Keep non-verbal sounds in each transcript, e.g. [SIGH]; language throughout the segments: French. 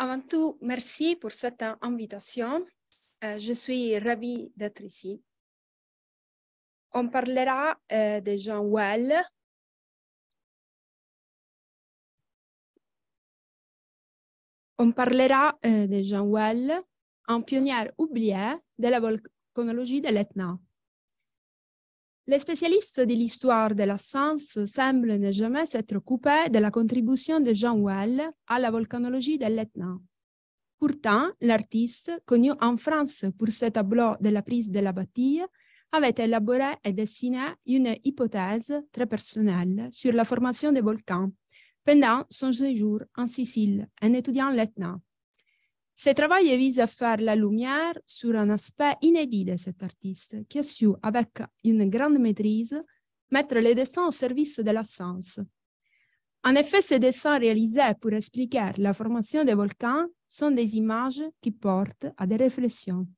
Avant tout, merci pour cette invitation. Euh, je suis ravie d'être ici. On parlera euh, de Jean Well. On parlera euh, de Jean Well, un pionnier oublié de la volcanologie de l'Etna. Les spécialistes de l'histoire de la science semblent ne jamais s'être coupés de la contribution de Jean Well à la volcanologie de l'Etna. Pourtant, l'artiste, connu en France pour ses tableaux de la prise de la bâtille, avait élaboré et dessiné une hypothèse très personnelle sur la formation des volcans pendant son séjour en Sicile, en étudiant l'Etna. Ces travaux vise à faire la lumière sur un aspect inédit de cet artiste qui a su, avec une grande maîtrise, mettre les dessins au service de la science. En effet, ces dessins réalisés pour expliquer la formation des volcans sont des images qui portent à des réflexions,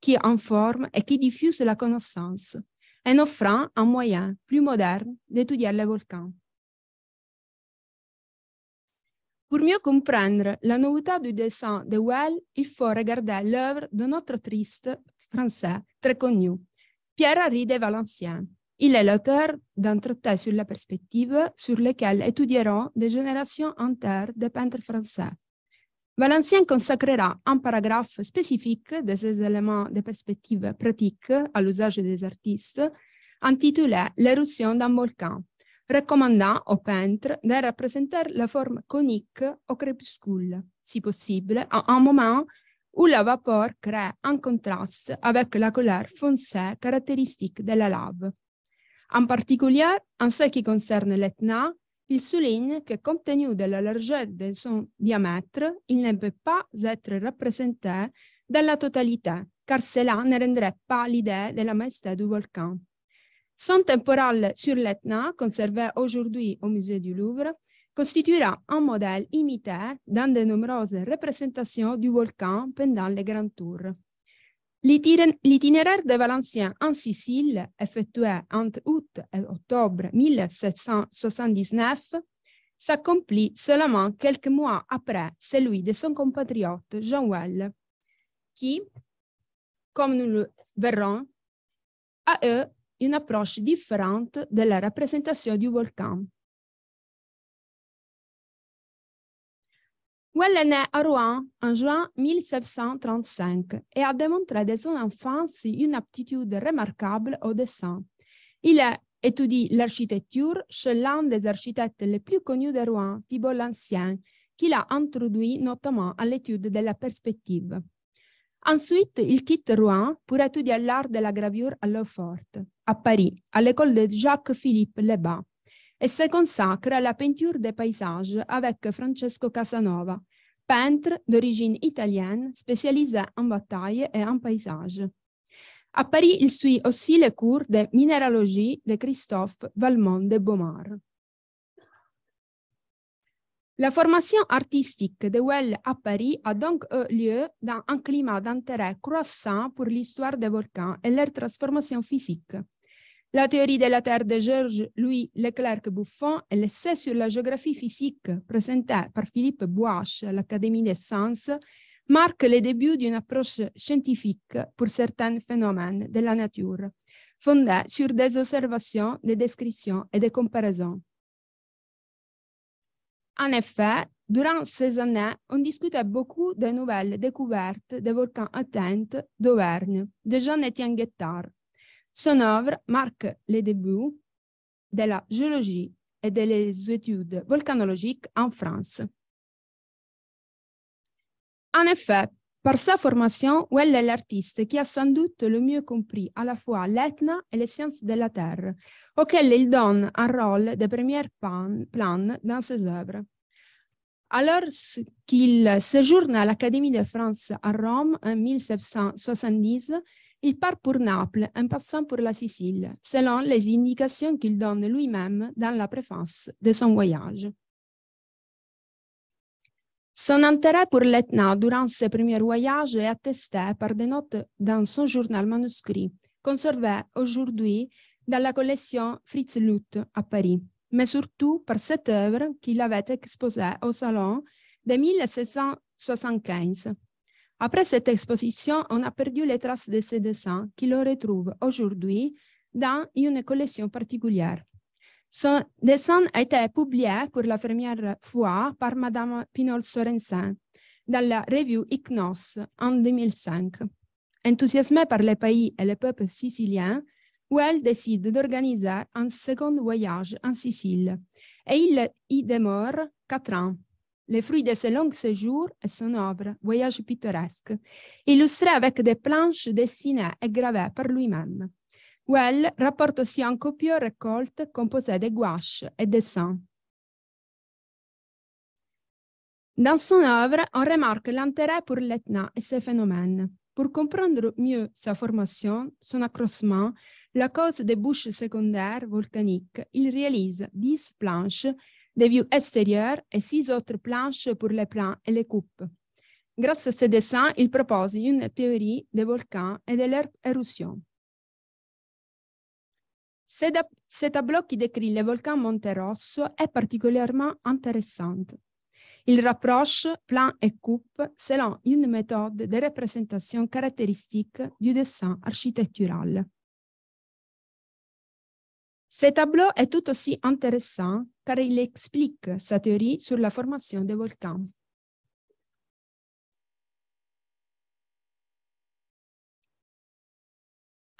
qui informent et qui diffusent la connaissance, en offrant un moyen plus moderne d'étudier les volcans. Pour mieux comprendre la nouveauté du dessin de Well, il faut regarder l'œuvre d'un autre triste français très connu, Pierre-Henri de Valenciennes. Il est l'auteur d'un traité sur la perspective sur lequel étudieront des générations entières de peintres français. Valenciennes consacrera un paragraphe spécifique de ces éléments de perspective pratique à l'usage des artistes, intitulé L'éruption d'un volcan. Raccomandà o pentre di rappresentare la forma conique o crépuscule, se possibile, a un momento où la vapore crea un contraste avec la couleur foncée caratteristica della lave. En particulier, en ce qui concerne l'Etna, il souligne che, compte tenu de la largeur de son diamètre, il ne peut pas être représenté dans la totalité, car cela ne rendrait pas l'idée de la majesté du volcan. son temporal sur l'Etna, conservé aujourd'hui au musée du Louvre, constituera un modèle imité dans de nombreuses représentations du volcan pendant les grands tours. L'itinéraire de Valencien en Sicile, effectué entre août et octobre 1779, s'accomplit seulement quelques mois après celui de son compatriote Jean Well, qui, comme nous le verrons, a eu un approche differente de la représentation du volcan. Well est né à Rouen en juin 1735 et a démontré dès son enfance une aptitude remarquable au dessin. Il a étudié l'architecture chez l'un des architectes les plus connus de Rouen, Thibault l'Ancien, qui l'a introduit notamment à l'étude de la perspective. Ensuite, il quitte Rouen pour étudier l'art de la gravure à l'eau à Paris, à l'école de Jacques-Philippe Lebas, et se consacre à la peinture des paysages avec Francesco Casanova, peintre d'origine italienne spécialisé en bataille et en paysage. À Paris, il suit aussi les cours de minéralogie de Christophe Valmont de Beaumard. La formation artistique de Well à Paris a donc eu lieu dans un climat d'intérêt croissant pour l'histoire des volcans et leur transformation physique. La théorie de la Terre de Georges-Louis Leclerc-Buffon et l'essai sur la géographie physique présenté par Philippe Boache à l'Académie des sciences marquent le début d'une approche scientifique pour certains phénomènes de la nature, fondée sur des observations, des descriptions et des comparaisons. En effet, durant ces années, on discutait beaucoup des nouvelles découvertes des volcans atteints d'Auvergne de Jean-Étienne Guettard. Son œuvre marque les débuts de la géologie et des études volcanologiques en France. En effet, Par sa formation, Well est l'artiste qui a sans doute le mieux compris à la fois l'ethna et les sciences de la terre, auquel il donne un rôle de premier plan dans ses œuvres. Alors qu'il séjourne à l'Académie de France à Rome en 1770, il part pour Naples en passant pour la Sicile, selon les indications qu'il donne lui-même dans la préface de son voyage. Son intérêt pour l'Etna durant ses premiers voyages est attesté par des notes dans son journal manuscrit, conservé aujourd'hui dans la collection Fritz Luth à Paris, mais surtout par cette œuvre qu'il avait exposée au Salon de 1775. Après cette exposition, on a perdu les traces de ses dessins qui le retrouvent aujourd'hui dans une collection particulière. Son dessin a été publié pour la première fois par Madame Pinol-Sorensen dans la revue ICNOS en 2005. Enthousiasmée par les pays et les peuples siciliens, où elle décide d'organiser un second voyage en Sicile et il y demeure quatre ans. Le fruit de ce long séjour est son œuvre Voyage pittoresque, illustré avec des planches dessinées et gravées par lui-même. Well rapporte aussi en copieux récolte composée de gouache et dessins. Dans son œuvre, on remarque l'intérêt pour l'ETNA et ses phénomènes. Pour comprendre mieux sa formation, son accroissement, la cause des bouches secondaires volcaniques, il réalise 10 planches des vues extérieures et 6 autres planches pour les plans et les coupes. Grâce à ces dessins, il propose une théorie des volcans et de leur érosion. Tableau Setablocchi décrit Monte Rosso è particulièrement intéressante. Il rapproche plan et coupe selon une méthode de représentation caractéristique du dessin architectural. Ce tableau est tout aussi intéressant car il explique sa théorie sur la formation des volcans.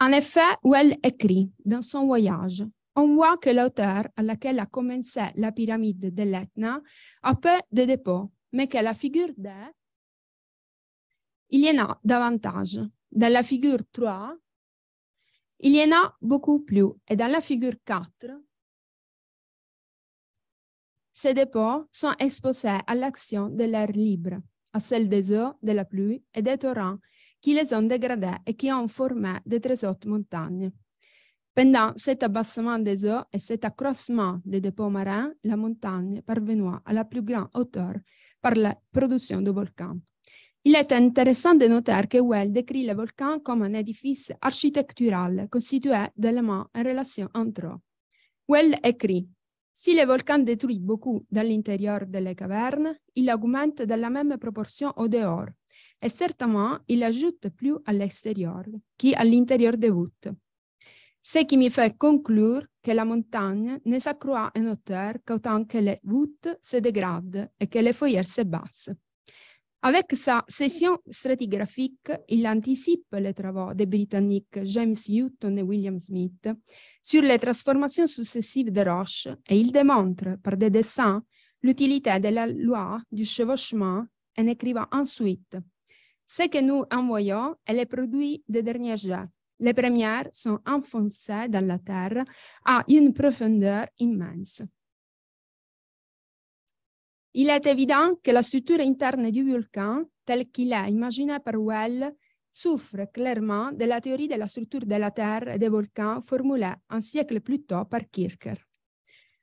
En effet, où elle écrit dans son voyage, on voit que l'auteur à laquelle a commencé la pyramide de l'Etna a peu de dépôts, mais que la figure 2, il y en a davantage. Dans la figure 3, il y en a beaucoup plus. Et dans la figure 4, ces dépôts sont exposés à l'action de l'air libre, à celle des eaux, de la pluie et des torrents, qui les ont dégradées et qui ont formé de très hautes montagnes. Pendant cet abbassement des eaux et cet accroissement des dépôts marins, la montagne parvenait à la plus grande hauteur par la production de volcans. Il est intéressant de noter que Well décrit le volcan comme un édifice architectural constitué d'éléments en relation entre eux. Well écrit Si le volcan détruisent beaucoup dans l'intérieur des cavernes, il augmente dans la même proportion au dehors et certainement il ajoute plus à l'extérieur qu'à l'intérieur des voûtes. Ce qui me fait conclure que la montagne ne s'accroît en hauteur qu'autant que les voûtes se dégradent et que les foyers se baissent. Avec sa session stratigraphique, il anticipe les travaux des Britanniques James Hutton et William Smith sur les transformations successives de roches et il démontre par des dessins l'utilité de la loi du chevauchement en écrivant ensuite Ce que nous envoyons est le produit des derniers jets. Les premières sont enfoncées dans la terre à une profondeur immense. Il est évident que la structure interne du volcan, telle qu'il est imaginée par Well, souffre clairement de la théorie de la structure de la Terre et des volcans formulée un siècle plus tôt par Kircher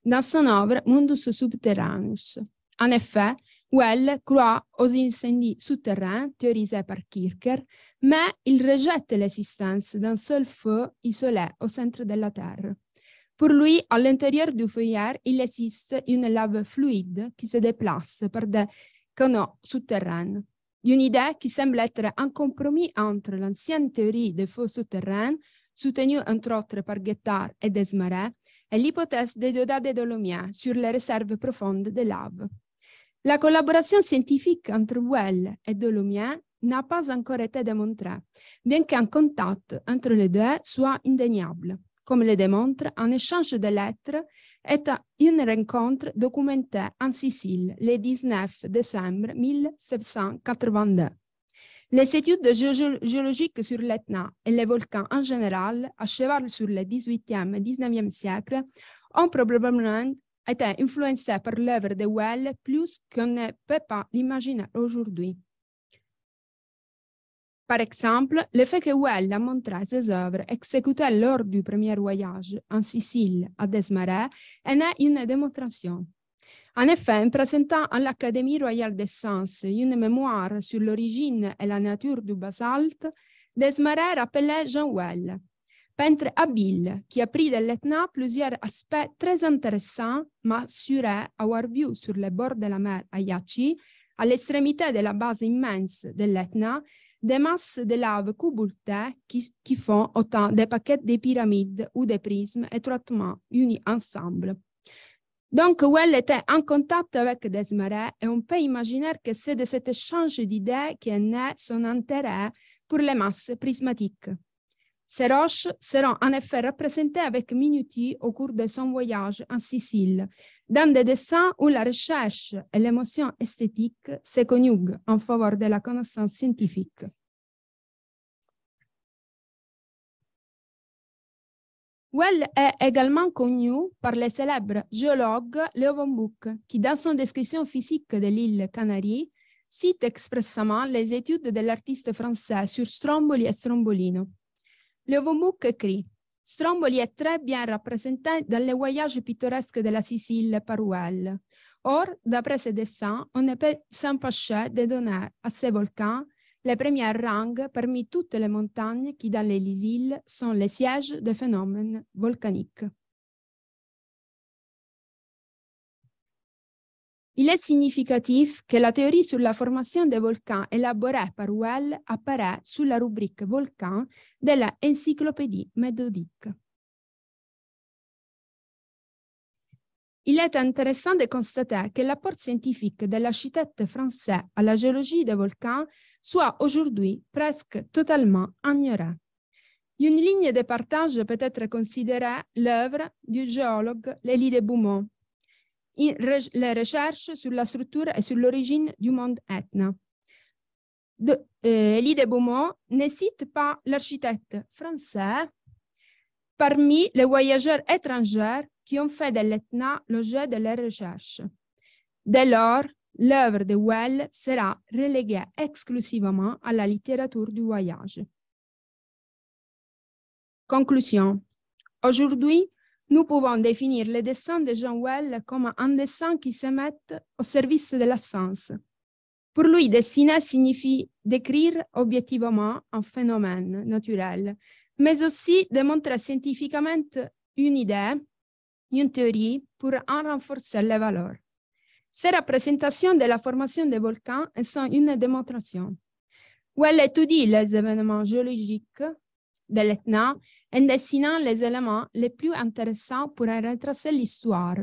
dans son œuvre Mundus Subterranus. En effet, Well, croit aux incendies souterrains théorisés par Kircher, mais il rejette l'existence d'un seul feu isolé au centre de la Terre. Pour lui, à l'intérieur du feuillard, il existe une lave fluide qui se déplace par des canaux souterrains. Une idée qui semble être un compromis entre l'ancienne théorie des feux souterrains, soutenue entre autres par Guettard et Desmarais, et l'hypothèse des dodades de Dolomien sur les réserves profondes de laves. La collaborazione scientifica tra Well e Dolomier n'a pas encore été démontrée, bien qu'un contact entre les deux soit indéniable, comme le démontre un échange de lettres et une rencontre documentée en Sicile le 19 décembre 1782. Les études gé géologiques sur l'Etna et les volcans en général, à cheval sur le 18e et 19e siècle, ont probablement était influencé par l'œuvre de Well plus qu'on ne peut pas l'imaginer aujourd'hui. Par exemple, le fait que Well a montré ses œuvres exécutées lors du premier voyage en Sicile à Desmarais en est une démonstration. En effet, en présentant à l'Académie royale des sciences une mémoire sur l'origine et la nature du basalte, Desmarais rappelait Jean Well, Pentru Abil, qui a pris de l'Etna plusieurs aspects très intéressants, mais sûrs à avoir vu sur les bords de la mer Ayachi, à l'extrémité de la base immense de l'Etna, des masses de lave cuboultées qui, qui, font autant des paquets de pyramides ou des prismes étroitement unis ensemble. Donc, Well était en contact avec Desmarais et on peut imaginer que c'est de cet échange d'idées qu'est né son intérêt pour les masses prismatiques. Ces roches seront en effet représentées avec minutie au cours de son voyage en Sicile, dans des dessins où la recherche et l'émotion esthétique se conjuguent en faveur de la connaissance scientifique. Well est également connu par le célèbre géologue Leo Von qui, dans son description physique de l'île Canarie, cite expressément les études de l'artiste français sur Stromboli et Strombolino. Leovomouc e Cri. Stromboli e Tre bien rappresentés dalle les voyages pittoresques de Sicile par Ouel. Or, d'après ces dessins, on ne peut s'empêcher de donner à ces volcans le premiers rangs parmi toutes les montagnes qui, dans les îles, sont les sièges des phénomènes volcaniques. Il è significatif che la théorie sulla formazione dei volcani elaborata élaborée par Well apparaît sulla rubrica Volcan della Encyclopédie méthodique. Il è interessante de constater que l'apport scientifico de l'architecte français à la géologie des volcans soit aujourd'hui presque totalement ignoré. Une ligne de partage peut être considérée l'œuvre du géologue Lélie de Beaumont, les recherches sur la structure et sur l'origine du monde ethne. Eh, de, de Beaumont ne cite pas l'architecte français parmi les voyageurs étrangers qui ont fait de l'Etna l'objet de leurs recherches. Dès lors, l'œuvre de Well sera reléguée exclusivement à la littérature du voyage. Conclusion. Aujourd'hui, nous pouvons définir les dessins de jean Well comme un dessin qui se met au service de la science. Pour lui, dessiner signifie décrire objectivement un phénomène naturel, mais aussi démontrer scientifiquement une idée, une théorie pour en renforcer les valeurs. Ces représentations de la formation des volcans sont une démonstration. Well étudie les événements géologiques de l'Etna en dessinant les éléments les plus intéressants pour retracer l'histoire,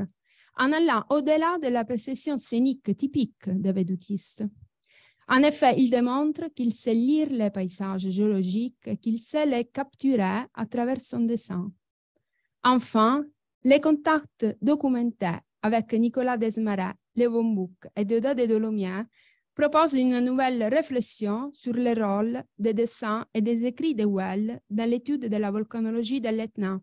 en allant au-delà de la perception scénique typique de Vedutis. En effet, il démontre qu'il sait lire les paysages géologiques, et qu'il sait les capturer à travers son dessin. Enfin, les contacts documentés avec Nicolas Desmarais, le Bouc et Deda de Dolomiers propose une nouvelle réflexion sur le rôle des dessins et des écrits de Well dans l'étude de la volcanologie de l'Etna,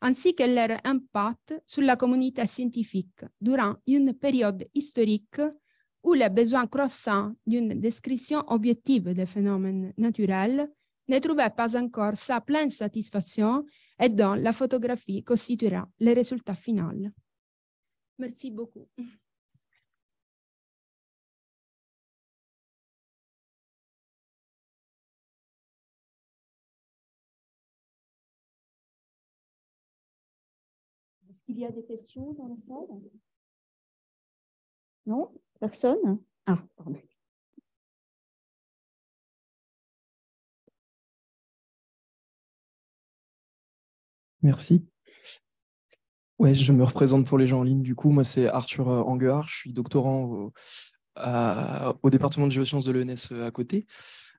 ainsi que leur impact sur la communauté scientifique durant une période historique où le besoin croissant d'une description objective des phénomènes naturels ne trouvait pas encore sa pleine satisfaction et dont la photographie constituera le résultat final. Merci beaucoup. Est-ce qu'il y a des questions dans la salle Non Personne Ah, pardon. Merci. Ouais, je me représente pour les gens en ligne. Du coup, moi, c'est Arthur euh, Anguard. Je suis doctorant au, département de géosciences de l'ENS euh, à côté.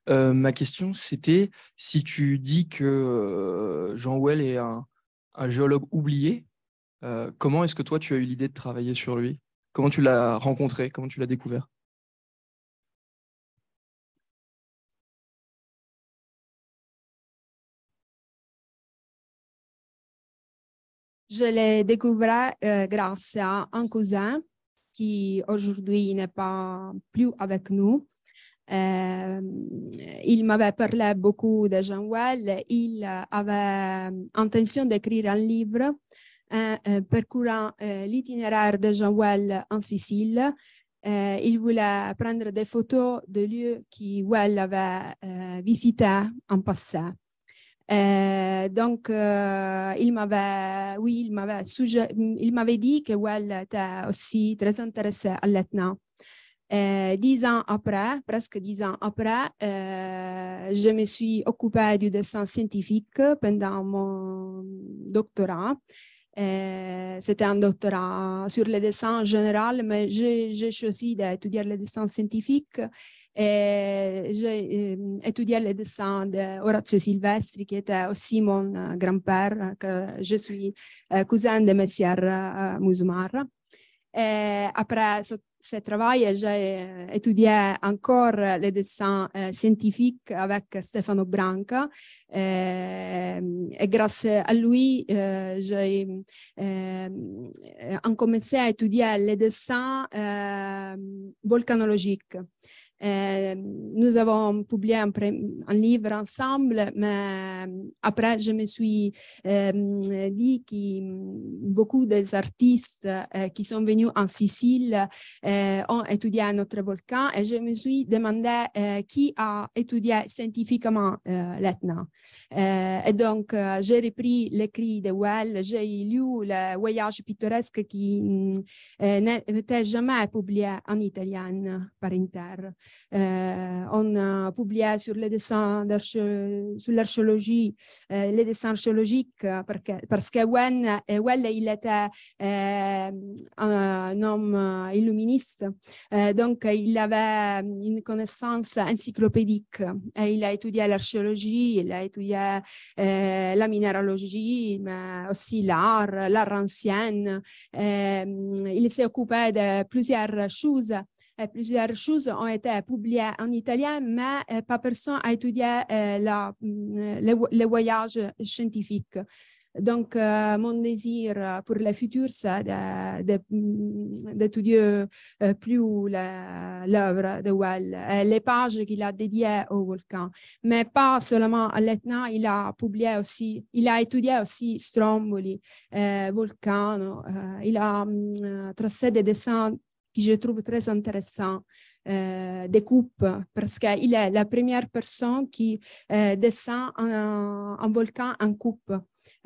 Euh, ma question, c'était si tu dis que Jean Well est un géologue oublié, euh, comment est-ce que toi, tu as eu l'idée de travailler sur lui Comment tu l'as rencontré Comment tu l'as découvert Je l'ai découvert euh, grâce à un cousin qui aujourd'hui n'est pas plus avec nous. Euh, il m'avait parlé beaucoup de Jean Well. Il avait intention d'écrire un livre euh, euh, parcourant euh, l'itinéraire de Jean-Well en Sicile, il voulait prendre des photos de lieux qui Well avait visités en passé. donc, il m'avait, il m'avait, il m'avait dit que Well était aussi très intéressé à l'Etna. dix ans après, presque dix ans après, je me suis occupée du dessin scientifique pendant mon doctorat euh, c'était un doctorat sur les dessins en général, mais j'ai choisi d'étudier les dessins scientifiques et J'ai euh, étudié le dessin d'Horatio Silvestri, qui était aussi mon euh, grand-père, que je suis cousine de Messier Mouzmar. e après, ce travail, j'ai étudié eh, encore le dessins euh, scientifiques avec Stefano Branca. Et, et grâce à lui, euh, j'ai euh, eh, commencé à étudier les dessins eh, volcanologiques. Euh, nous avons publié un, livre ensemble, mais euh, après, je me suis euh, dit que beaucoup des artistes qui sont venus en Sicile ont étudié notre volcan et je me suis demandé qui a étudié scientifiquement l'Etna. et donc, j'ai repris l'écrit de Well, j'ai lu le voyage pittoresque qui n'était jamais publié en italien par Inter. Euh, on publié sur les dessins sur l'archéologie, euh, les dessins archéologiques, euh, parce que quand il était un homme illuministe. donc, il avait une connaissance encyclopédique. il a étudié l'archéologie, il a étudié la minéralogie, mais aussi l'art, l'art ancien. il s'est occupé de plusieurs choses euh, plusieurs choses ont été publiées en italien, mais euh, pas personne a étudié euh, la, le, scientifiques. voyage Donc, mon désir pour le futur, c'est mm, d'étudier plus l'œuvre de Well, les pages qu'il a dédiées au volcan. Mais pas seulement à il a publié aussi, il a étudié aussi Stromboli, Volcano. il a mm, tracé des dessins je trouve très intéressant euh, des coupes, parce qu'il est la première personne qui euh, descend un, volcan en coupe.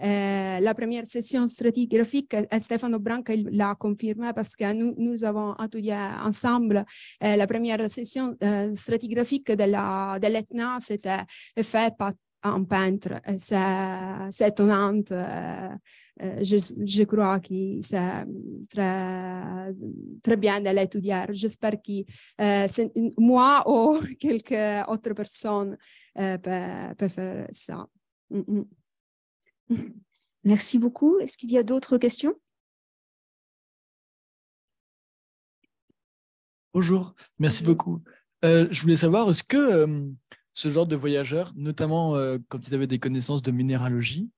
Euh, la première session stratigraphique, Stefano Branca l'a confirmé parce que nous, avons étudié ensemble la première session stratigraphique de l'ETNA, c'était fait par un peintre. C'est étonnant. Euh, euh, je, je, crois que c'est très, très bien de l'étudier. J'espère que euh, moi [LAUGHS] ou quelques autres personnes peuvent faire ça. Mm, mm. [LAUGHS] Merci beaucoup. Est-ce qu'il y a d'autres questions Bonjour, merci beaucoup. je voulais savoir, est-ce que ce genre de voyageurs, notamment euh, quand ils avaient des connaissances de minéralogie,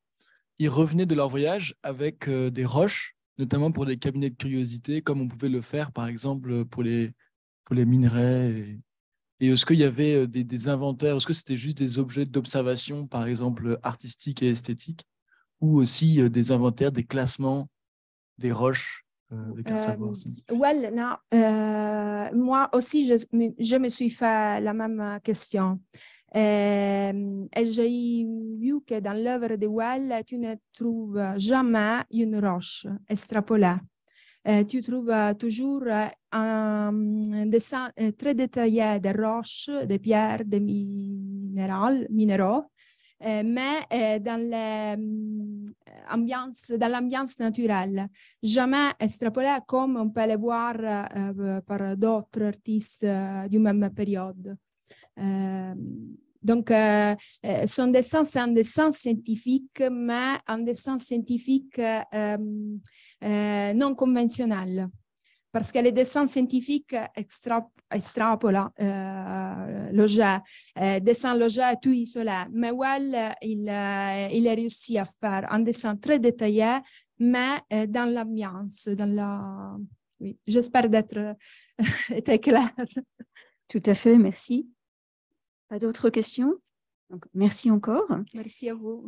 ils revenaient de leur voyage avec euh, des roches, notamment pour des cabinets de curiosité, comme on pouvait le faire par exemple pour les, pour les minerais. Et, est-ce qu'il y avait euh, des, des inventaires Est-ce que c'était juste des objets d'observation, par exemple artistiques et esthétiques, ou aussi des inventaires, des classements des roches euh, euh, well, non. Euh, moi aussi, je, me suis fait la même question. j'ai vu que dans l'œuvre de Well, tu ne trouves jamais une roche extrapolée. tu trouves toujours un dessin très détaillé des roches, des pierres, des minéraux, minéraux eh, mais euh, dans mm, l'ambiance l'ambiance naturelle, jamais extrapolée comme on peut le voir euh, par d'autres artistes euh, du même période. Euh, donc, euh, son dessin, c'est un dessin scientifique, mais un dessin scientifique non conventionnel. parce que les dessins scientifiques euh, extra, extrapolent euh, l'objet, euh, dessin l'objet tout isolé. Mais Well, euh, il, euh, il, a réussi à faire un dessin très détaillé, mais dans l'ambiance, dans la... j'espère d'être été [LAUGHS] clair Tout à fait, merci. Pas d'autres questions Donc, Merci encore. Merci à vous.